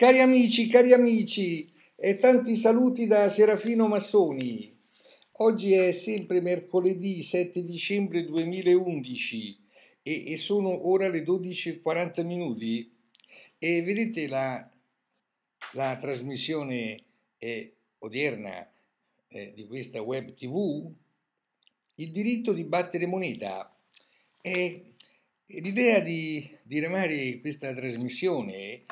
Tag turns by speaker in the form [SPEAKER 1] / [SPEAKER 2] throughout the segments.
[SPEAKER 1] Cari amici, cari amici, e tanti saluti da Serafino Massoni. Oggi è sempre mercoledì 7 dicembre 2011 e, e sono ora le 12.40 minuti e vedete la, la trasmissione eh, odierna eh, di questa web tv, il diritto di battere moneta. E l'idea di, di remare questa trasmissione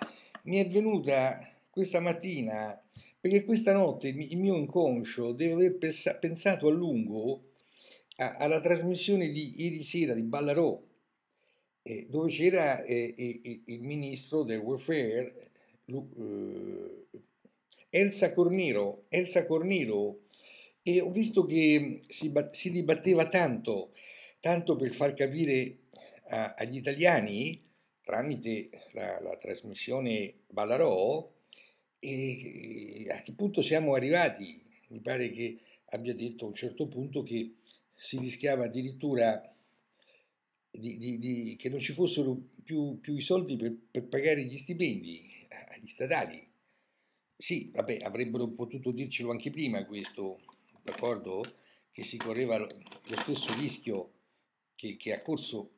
[SPEAKER 1] mi è venuta questa mattina, perché questa notte il mio inconscio deve aver pensato a lungo alla trasmissione di ieri sera di Ballarò, eh, dove c'era eh, eh, il ministro del welfare Elsa Corniro, Elsa Corniro, e ho visto che si, dibatteva tanto, tanto per far capire agli italiani tramite la, la trasmissione Ballarò e, a che punto siamo arrivati. Mi pare che abbia detto a un certo punto che si rischiava addirittura di, di, di, che non ci fossero più, più i soldi per, per, pagare gli stipendi agli eh, statali. Sì, vabbè, avrebbero potuto dircelo anche prima questo, d'accordo? Che si correva lo stesso rischio che, che ha corso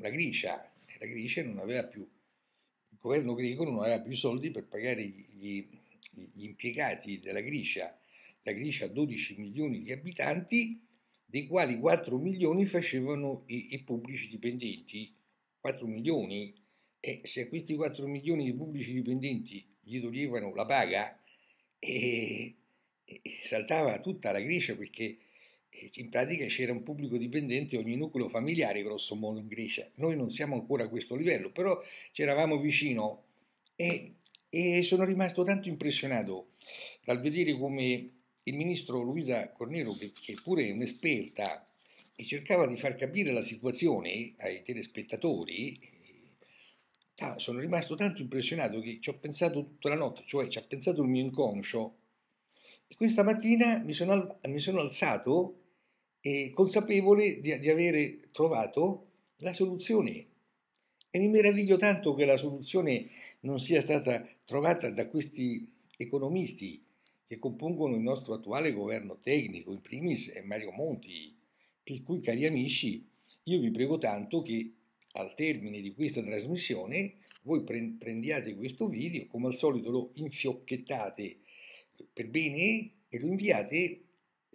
[SPEAKER 1] la Gricia, la Grecia non aveva più, il governo greco non aveva più soldi per pagare gli, gli impiegati della Grecia. La Grecia ha 12 milioni di abitanti, dei quali 4 milioni facevano i, i pubblici dipendenti. 4 milioni e se a questi 4 milioni di pubblici dipendenti gli toglievano la paga, eh, eh saltava tutta la Grecia perché in pratica c'era un pubblico dipendente ogni nucleo familiare grosso modo in Grecia. Noi non siamo ancora a questo livello, però c'eravamo vicino e, e, sono rimasto tanto impressionato dal vedere come il ministro Luisa Cornero, che, che pure è un'esperta e cercava di far capire la situazione ai telespettatori, Ah, sono rimasto tanto impressionato che ci ho pensato tutta la notte, cioè ci ha pensato il mio inconscio. E questa mattina mi sono, mi sono alzato e consapevole di, di avere trovato la soluzione. E mi meraviglio tanto che la soluzione non sia stata trovata da questi economisti che compongono il nostro attuale governo tecnico, in primis è eh, Mario Monti. Per cui, cari amici, io vi prego tanto che al termine di questa trasmissione voi prendiate questo video, come al solito lo infiocchettate per bene e lo inviate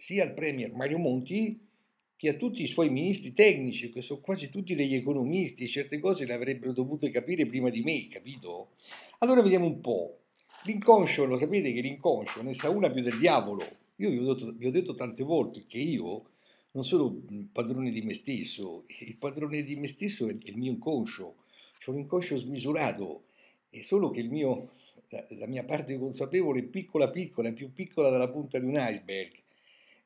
[SPEAKER 1] sia al Premier Mario Monti che a tutti i suoi ministri tecnici, che sono quasi tutti degli economisti, certe cose le avrebbero dovute capire prima di me, capito? Allora vediamo un po'. L'inconscio, lo sapete che l'inconscio ne sa una più del diavolo. Io vi ho detto, vi ho detto tante volte che io non sono padrone di me stesso, il padrone di me stesso è il mio inconscio, c'è un inconscio smisurato, è solo che mio, la, la mia parte consapevole è piccola piccola, è più piccola della punta di un iceberg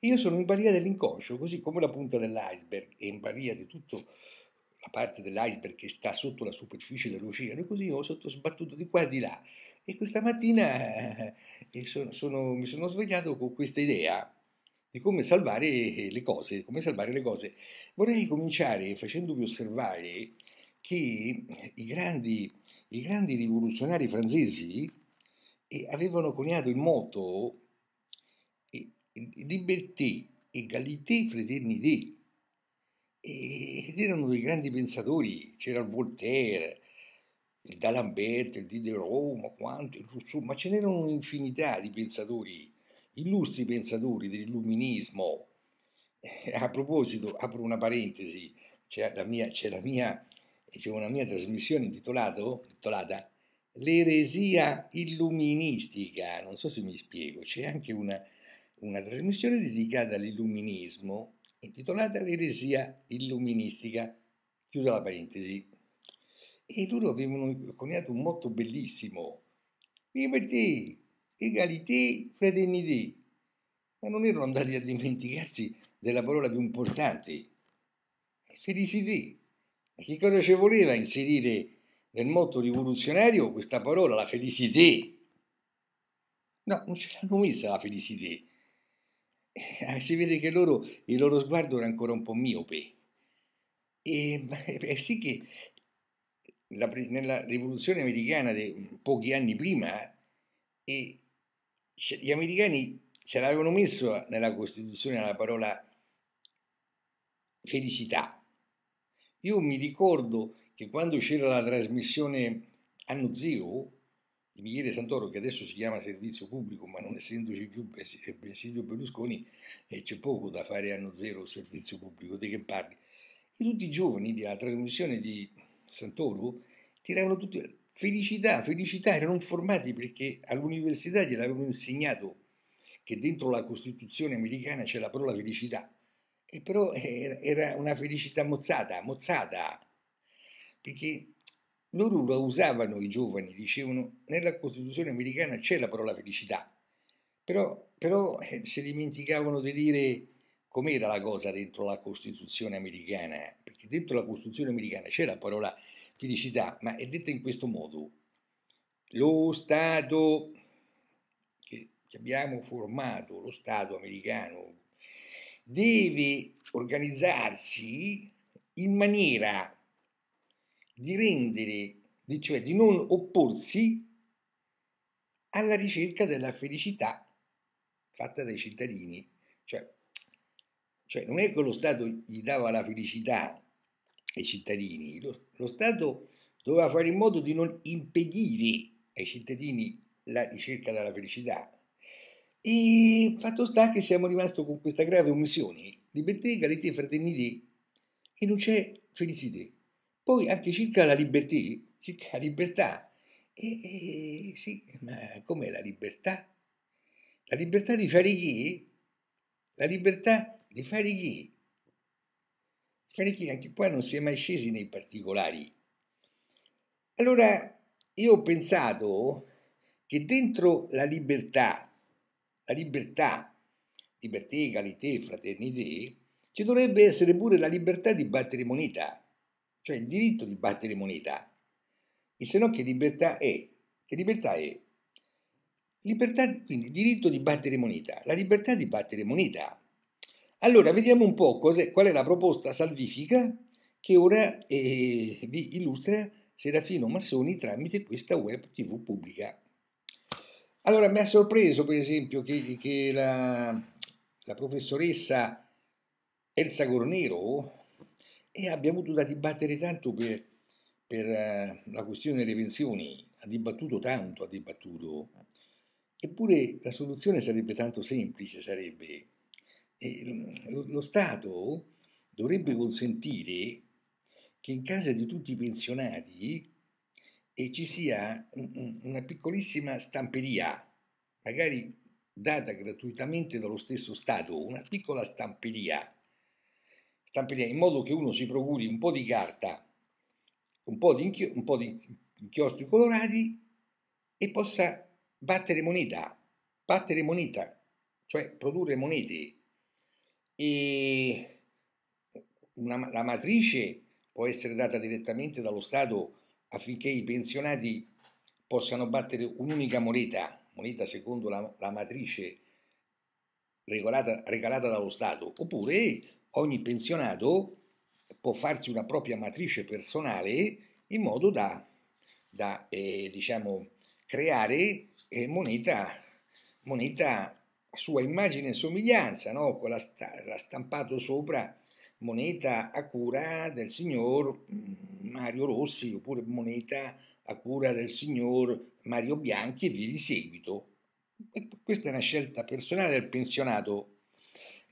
[SPEAKER 1] io sono in balia dell'inconscio, così come la punta dell'iceberg è in balia di tutta la parte dell'iceberg che sta sotto la superficie dell'oceano, e così io ho sotto sbattuto di qua e di là. E questa mattina eh, sono, sono, mi sono svegliato con questa idea di come salvare le cose, come salvare le cose. Vorrei cominciare facendovi osservare che i grandi, i grandi rivoluzionari francesi eh, avevano coniato il motto liberté, égalité, fraternité. Ed erano dei grandi pensatori, c'era il Voltaire, il D'Alembert, il Diderot, ma quanti, il Rousseau, ma ce n'erano un'infinità di pensatori, illustri pensatori dell'illuminismo. Eh, a proposito, apro una parentesi, c'è, la mia, c'è, la mia, c'è una mia trasmissione intitolata L'eresia illuministica, non so se mi spiego, c'è anche una una trasmissione dedicata all'illuminismo intitolata L'eresia illuministica, chiusa la parentesi. E loro avevano coniato un motto bellissimo, liberté, égalité, fraternité, ma non erano andati a dimenticarsi della parola più importante, Ma Che cosa ci voleva inserire nel motto rivoluzionario questa parola, la felicità? No, non ce l'hanno messa la felicità. Eh, si vede che loro, il loro sguardo era ancora un po' miope. E è sì che la, nella rivoluzione americana de, pochi anni prima eh, e, gli americani ce l'avevano messo nella Costituzione la parola felicità. Io mi ricordo che quando c'era la trasmissione Anno Zero, di Michele Santoro, che adesso si chiama servizio pubblico, ma non essendoci più Silvio eh, Berlusconi, eh, c'è poco da fare anno zero servizio pubblico, di che parli? E tutti i giovani della trasmissione di Santoro tiravano tutti felicità, felicità, erano formati perché all'università gliel'avevano insegnato che dentro la Costituzione americana c'è la parola felicità, e però era una felicità mozzata, mozzata, perché loro la usavano i giovani, dicevano, nella Costituzione americana c'è la parola felicità, però, però eh, si dimenticavano di dire com'era la cosa dentro la Costituzione americana, perché dentro la Costituzione americana c'è la parola felicità, ma è detta in questo modo. Lo Stato che abbiamo formato, lo Stato americano, deve organizzarsi in maniera di rendere, cioè di non opporsi alla ricerca della felicità fatta dai cittadini. Cioè, cioè non è che lo Stato gli dava la felicità ai cittadini, lo, lo Stato doveva fare in modo di non impedire ai cittadini la ricerca della felicità. E fatto sta che siamo rimasti con questa grave omissione, libertà, egalità e fraternità, e non c'è felicità. Poi anche circa la libertà, circa la libertà. E, e sì, ma com'è la libertà? La libertà di fare chi? La libertà di fare chi? Fare chi? Anche qua non si è mai scesi nei particolari. Allora, io ho pensato che dentro la libertà, la libertà, libertà, egalità, fraternità, ci dovrebbe essere pure la libertà di battere moneta cioè il diritto di battere moneta. E se no che libertà è? Che libertà è? Libertà, quindi diritto di battere moneta, la libertà di battere moneta. Allora, vediamo un po' qual è la proposta salvifica che ora eh, vi illustra Serafino Massoni tramite questa web tv pubblica. Allora, mi ha sorpreso per esempio che, che la, la professoressa Elsa Gornero, e abbiamo avuto da dibattere tanto per, per eh, la questione delle pensioni, ha dibattuto tanto, ha dibattuto, eppure la soluzione sarebbe tanto semplice, sarebbe eh, lo, lo Stato dovrebbe consentire che in casa di tutti i pensionati eh, ci sia una piccolissima stamperia, magari data gratuitamente dallo stesso Stato, una piccola stamperia stamperia, in modo che uno si procuri un po' di carta, un po' di, inchi- un po di inchiostri colorati e possa battere moneta, battere moneta, cioè produrre monete. E una, la matrice può essere data direttamente dallo Stato affinché i pensionati possano battere un'unica moneta, moneta secondo la, la matrice regolata, regalata dallo Stato, oppure Ogni pensionato può farsi una propria matrice personale in modo da, da eh, diciamo, creare eh, moneta, moneta sua immagine e somiglianza, no? quella sta, stampato sopra moneta a cura del signor mm, Mario Rossi oppure moneta a cura del signor Mario Bianchi e via di seguito. questa è una scelta personale del pensionato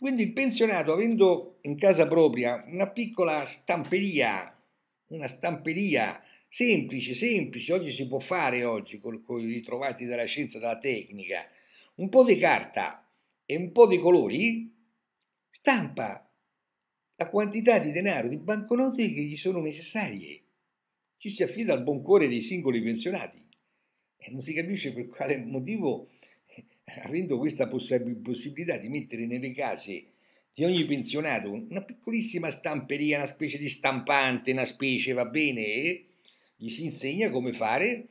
[SPEAKER 1] quindi il pensionato, avendo in casa propria una piccola stamperia, una stamperia semplice, semplice, oggi si può fare oggi con i ritrovati della scienza, della tecnica, un po' di carta e un po' di colori, stampa la quantità di denaro, di banconote che gli sono necessarie. Ci si affida al buon cuore dei singoli pensionati e non si capisce per quale motivo avendo questa possibilità di mettere nelle case di ogni pensionato una piccolissima stamperia, una specie di stampante, una specie, va bene, e gli si insegna come fare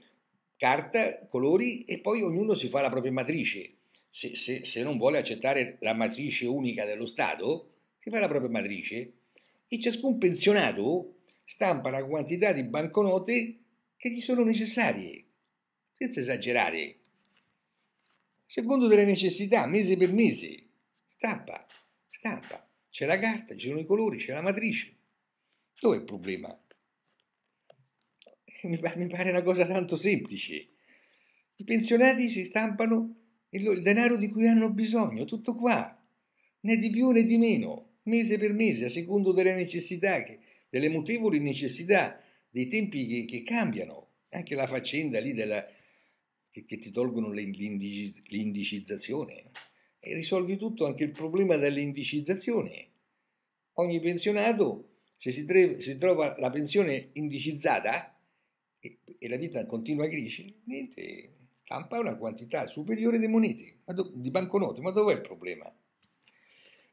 [SPEAKER 1] carta, colori e poi ognuno si fa la propria matrice. Se, se, se non vuole accettare la matrice unica dello Stato, si fa la propria matrice e ciascun pensionato stampa la quantità di banconote che gli sono necessarie, senza esagerare secondo delle necessità, mese per mese. Stampa, stampa. C'è la carta, ci sono i colori, c'è la matrice. Dov'è il problema? Mi pare, mi pare una cosa tanto semplice. I pensionati ci stampano il, il denaro di cui hanno bisogno, tutto qua. Né di più né di meno, mese per mese, a secondo delle necessità, che, delle mutevoli necessità, dei tempi che, che cambiano. Anche la faccenda lì della, che, che ti tolgono l'indici, l'indicizzazione e risolvi tutto anche il problema dell'indicizzazione. Ogni pensionato, se si, tre, si trova la pensione indicizzata e, e la vita continua a niente, stampa una quantità superiore di monete, do, di banconote, ma dov'è il problema?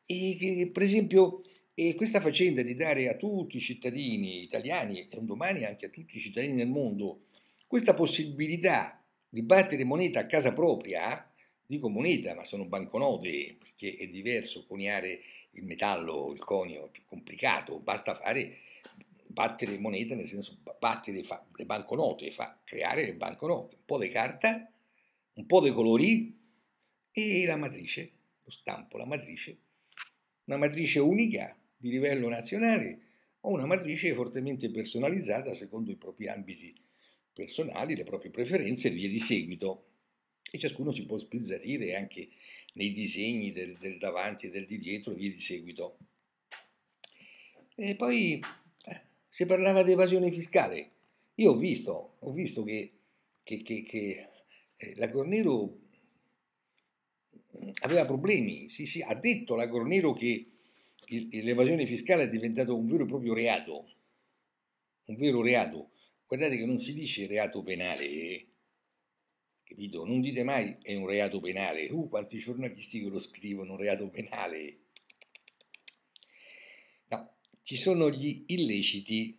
[SPEAKER 1] E che, per esempio, e questa faccenda di dare a tutti i cittadini italiani e un domani anche a tutti i cittadini del mondo questa possibilità di battere moneta a casa propria, dico moneta, ma sono banconote, perché è diverso coniare il metallo, il conio, è più complicato, basta fare battere moneta, nel senso battere fa, le banconote, fa, creare le banconote, un po' di carta, un po' di colori e la matrice, lo stampo, la matrice, una matrice unica di livello nazionale o una matrice fortemente personalizzata secondo i propri ambiti personali, le proprie preferenze e via di seguito. E ciascuno si può sbizzarrire anche nei disegni del, del davanti e del di dietro e via di seguito. E poi eh, si parlava di evasione fiscale. Io ho visto, ho visto che, che, che, che eh, la Cornero mm, aveva problemi. Sì, sì, ha detto la Cornero che l'evasione fiscale è diventato un vero e proprio reato. Un vero reato Guardate che non si dice reato penale, capito? Non dite mai è un reato penale. Uh, quanti giornalisti che lo scrivono reato penale. No, ci sono gli illeciti.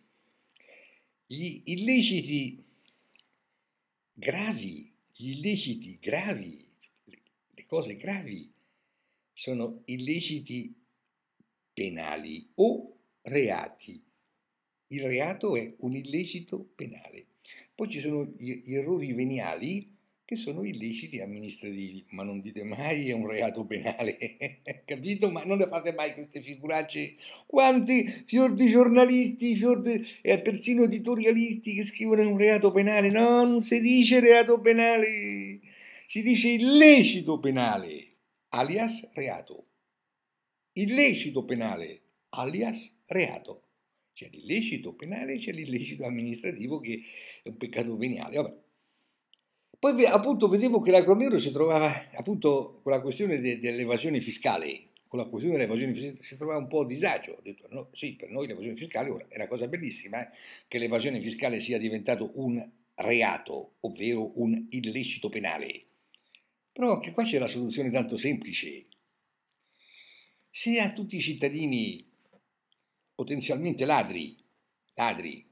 [SPEAKER 1] Gli illeciti gravi, gli illeciti gravi, le cose gravi sono illeciti penali o reati il reato è un illecito penale. Poi ci sono gli errori veniali che sono illeciti amministrativi, ma non dite mai è un reato penale, capito? Ma non le fate mai queste figuracce. Quanti fior di giornalisti, fior di, eh, persino editorialisti che scrivono un reato penale. No, non si dice reato penale, si dice illecito penale, alias reato. Illecito penale, alias reato. C'è l'illecito penale e c'è l'illecito amministrativo che è un peccato veniale. Vabbè. Poi appunto vedevo che la Cornero si trovava appunto con la questione de- dell'evasione fiscale, con la questione dell'evasione fiscale si trovava un po' a disagio. Ho detto no, sì, per noi l'evasione fiscale ora, è una cosa bellissima eh, che l'evasione fiscale sia diventato un reato, ovvero un illecito penale. Però anche qua c'è la soluzione tanto semplice. Se a tutti i cittadini potenzialmente ladri, ladri.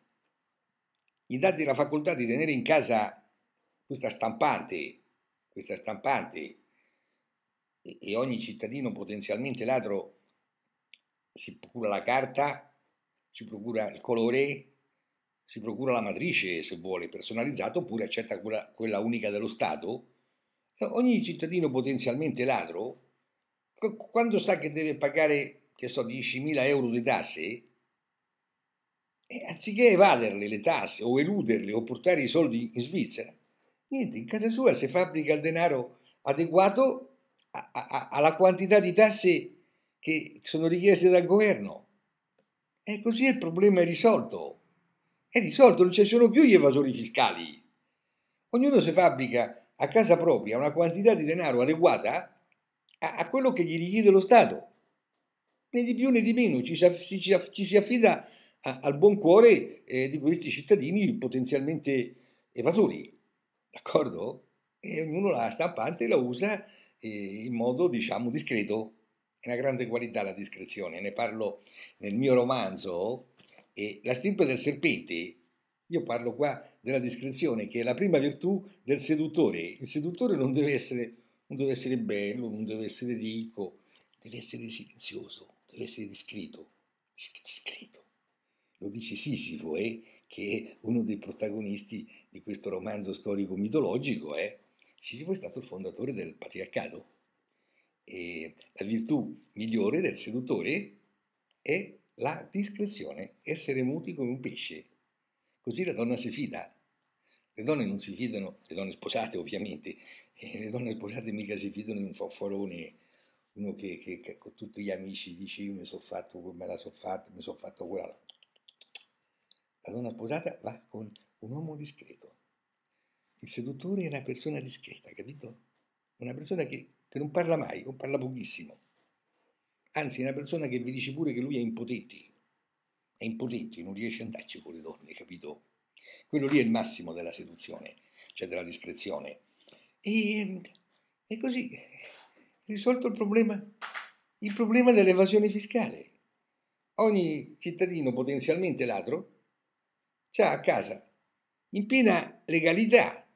[SPEAKER 1] Gli dati la facoltà di tenere in casa questa stampante, questa stampante, e, e ogni cittadino potenzialmente ladro si procura la carta, si procura il colore, si procura la matrice se vuole personalizzata oppure accetta quella, quella unica dello Stato. Ogni cittadino potenzialmente ladro, quando sa che deve pagare che so, 10.000 euro di tasse, e anziché evaderle le tasse o eluderle o portare i soldi in Svizzera, niente, in casa sua si fabbrica il denaro adeguato a, a, alla quantità di tasse che sono richieste dal governo. E così il problema è risolto. È risolto, non ci sono più gli evasori fiscali. Ognuno si fabbrica a casa propria una quantità di denaro adeguata a, a quello che gli richiede lo Stato né di più né di meno, ci si, affida al buon cuore eh, di questi cittadini potenzialmente evasori, d'accordo? E ognuno la stampante la usa eh, in modo, diciamo, discreto. È una grande qualità la discrezione, ne parlo nel mio romanzo, La stirpe del serpente, io parlo qua della discrezione, che è la prima virtù del seduttore. Il seduttore non deve essere, non deve essere bello, non deve essere ricco, deve essere silenzioso l'essere discreto, discreto. Lo dice Sisifo, eh, che è uno dei protagonisti di questo romanzo storico-mitologico. Eh. Sisifo è stato il fondatore del patriarcato. E la virtù migliore del seduttore è la discrezione, essere muti come un pesce. Così la donna si fida. Le donne non si fidano, le donne sposate ovviamente, le donne sposate mica si fidano di un fofforone uno che, che, che, con tutti gli amici dice io mi sono fatto come la sono fatta, mi sono fatto quella. La donna sposata va con un uomo discreto. Il seduttore è una persona discreta, capito? Una persona che, che non parla mai o parla pochissimo. Anzi, è una persona che vi dice pure che lui è impotente. È impotente, non riesce ad andarci con le donne, capito? Quello lì è il massimo della seduzione, cioè della discrezione. E, e così risolto il problema? Il problema dell'evasione fiscale. Ogni cittadino potenzialmente ladro ha a casa, in piena legalità,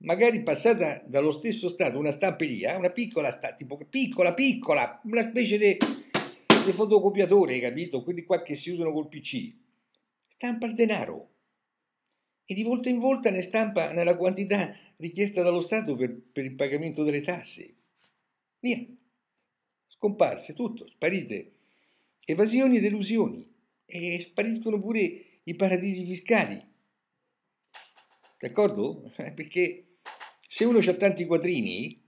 [SPEAKER 1] magari passata dallo stesso Stato, una stamperia, una piccola, tipo, piccola, piccola, una specie di fotocopiatore, capito? Quelli qua che si usano col PC. Stampa il denaro e di volta in volta ne stampa nella quantità richiesta dallo Stato per, per il pagamento delle tasse. Via. Scomparse tutto, sparite. Evasioni e delusioni. E spariscono pure i paradisi fiscali. D'accordo? Perché se uno ha tanti quattrini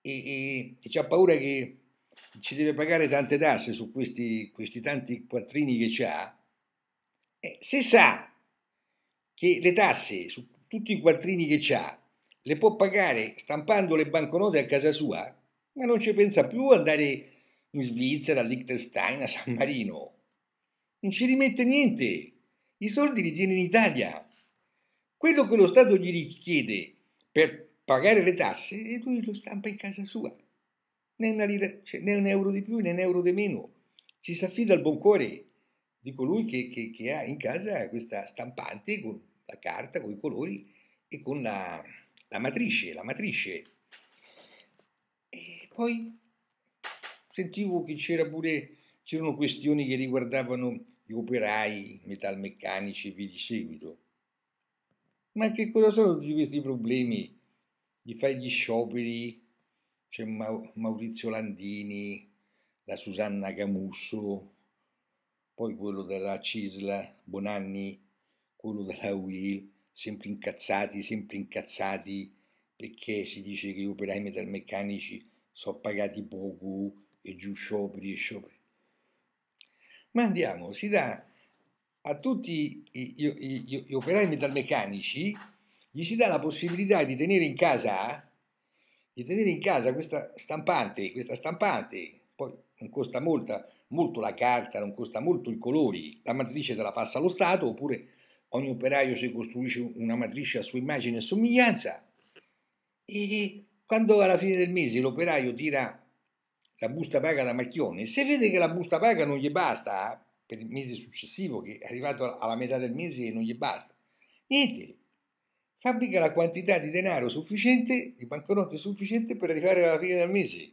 [SPEAKER 1] e, e, e ha paura che ci deve pagare tante tasse su questi, questi tanti quattrini che ha, eh, se sa che le tasse su tutti i quattrini che ha le può pagare stampando le banconote a casa sua, ma non ci pensa più andare in Svizzera, a Liechtenstein, a San Marino. Non ci rimette niente. I soldi li tiene in Italia. Quello che lo Stato gli richiede per pagare le tasse e lui lo stampa in casa sua. Né, una lira, cioè, né un euro di più né un euro di meno. Ci Si affida al buon cuore di colui che, che, che ha in casa questa stampante con la carta, con i colori e con la, la matrice. La matrice poi sentivo che c'era pure, c'erano questioni che riguardavano gli operai, metalmeccanici e via di seguito. Ma che cosa sono tutti questi problemi di fare gli scioperi? C'è Maurizio Landini, la Susanna Camusso, poi quello della Cisla, Bonanni, quello della Will, sempre incazzati, sempre incazzati, perché si dice che gli operai metalmeccanici sono pagati poco e giù scioperi e scioperi. Ma andiamo, si dà a tutti gli operai metalmeccanici, gli si dà la possibilità di tenere in casa, di tenere in casa questa stampante, questa stampante, poi non costa molta, molto la carta, non costa molto i colori, la matrice te la passa allo Stato, oppure ogni operaio si costruisce una matrice a sua immagine e somiglianza, e quando alla fine del mese l'operaio tira la busta paga da Marchione, se vede che la busta paga non gli basta per il mese successivo, che è arrivato alla metà del mese e non gli basta, niente, fabbrica la quantità di denaro sufficiente, di banconote sufficiente per arrivare alla fine del mese.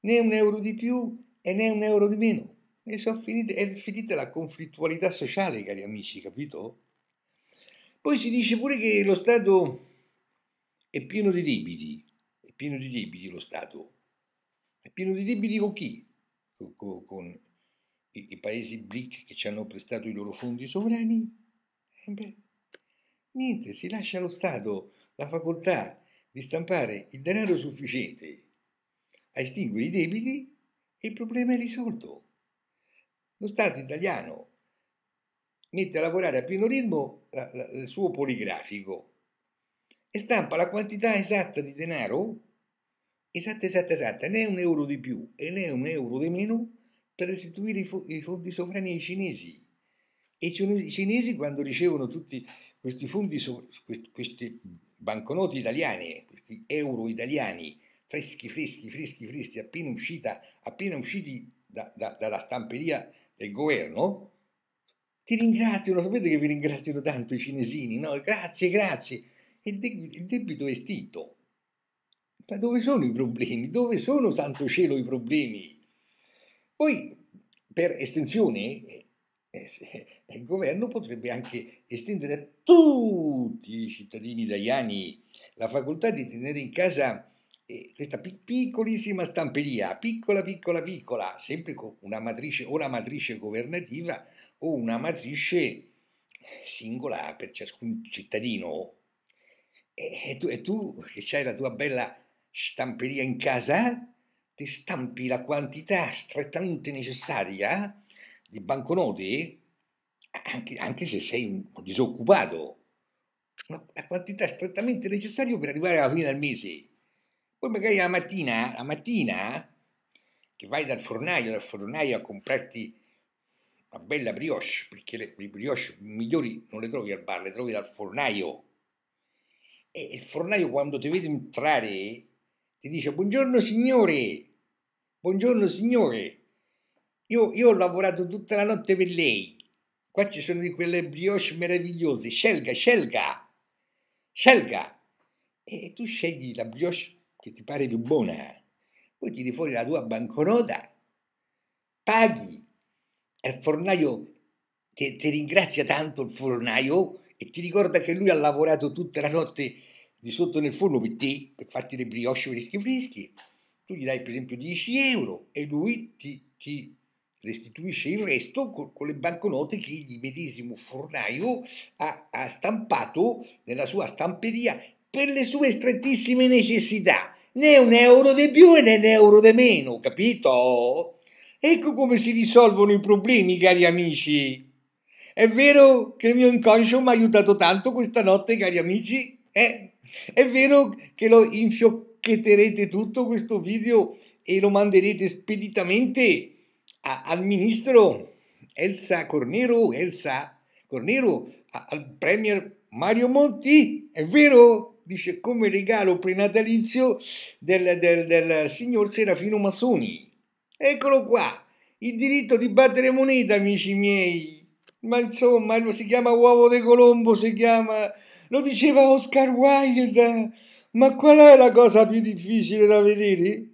[SPEAKER 1] Né un euro di più e né un euro di meno. E sono finite, è finita la conflittualità sociale, cari amici, capito? Poi si dice pure che lo Stato è pieno di debiti pieno di debiti lo Stato. È pieno di debiti con chi? Con, con, con i, i, paesi BRIC che ci hanno prestato i loro fondi sovrani? Eh beh, niente, si lascia allo Stato la facoltà di stampare il denaro sufficiente a estinguere i debiti e il problema è risolto. Lo Stato italiano mette a lavorare a pieno ritmo la, la, il suo poligrafico e stampa la quantità esatta di denaro i 777 né un euro di più e né un euro di meno per restituire i, fondi sovrani ai cinesi. E i cinesi quando ricevono tutti questi fondi, questi banconote italiane, questi euro italiani, freschi, freschi, freschi, freschi, appena, uscita, appena usciti da, da, dalla stamperia del governo, ti ringraziano, sapete che vi ringraziano tanto i cinesini, no? Grazie, grazie. Il, debito è estinto. Ma dove sono i problemi? Dove sono santo cielo i problemi? Poi, per estensione, eh, il governo potrebbe anche estendere a tutti i cittadini italiani la facoltà di tenere in casa eh, questa piccolissima stamperia, piccola, piccola, piccola, sempre con una matrice o la matrice governativa o una matrice eh, singola per ciascun cittadino. E tu, e tu che hai la tua bella stamperia in casa, ti stampi la quantità strettamente necessaria di banconote, anche, anche se sei un disoccupato, la quantità strettamente necessaria per arrivare alla fine del mese. Poi magari la mattina, la mattina che vai dal fornaio, dal fornaio a comprarti una bella brioche, perché le, le brioche migliori non le trovi al bar, le trovi dal fornaio. E il fornaio quando ti vede entrare ti dice buongiorno signore, buongiorno signore, io, io, ho lavorato tutta la notte per lei, qua ci sono di quelle brioche meravigliose, scelga, scelga, scelga, e tu scegli la brioche che ti pare più buona, poi tiri fuori la tua banconota, paghi, e il fornaio ti, ti ringrazia tanto il fornaio e ti ricorda che lui ha lavorato tutta la notte di sotto nel forno per te, per farti le brioche freschi freschi, tu gli dai per esempio 10 euro e lui ti, ti restituisce il resto con, con, le banconote che il medesimo fornaio ha, ha stampato nella sua stamperia per le sue strettissime necessità né un euro di più né un euro di meno, capito? Ecco come si risolvono i problemi, cari amici. È vero che il mio inconscio mi ha aiutato tanto questa notte, cari amici? Eh? È vero che lo infiocchetterete tutto questo video e lo manderete speditamente a, al ministro Elsa Cornero, Elsa Cornero, a, al premier Mario Monti, è vero? Dice come regalo prenatalizio del, del, del signor Serafino Massoni. Eccolo qua, il diritto di battere moneta, amici miei. Ma insomma, si chiama uovo de Colombo, si chiama lo diceva Oscar Wilde. Ma qual è la cosa più difficile da vedere?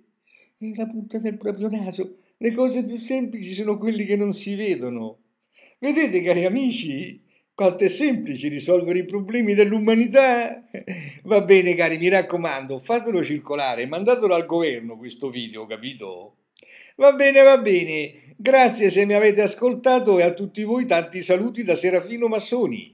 [SPEAKER 1] È la punta del proprio naso. Le cose più semplici sono quelle che non si vedono. Vedete, cari amici, quanto è semplice risolvere i problemi dell'umanità. Va bene, cari, mi raccomando, fatelo circolare, mandatelo al governo questo video, capito? Va bene, va bene. Grazie se mi avete ascoltato e a tutti voi tanti saluti da Serafino Massoni.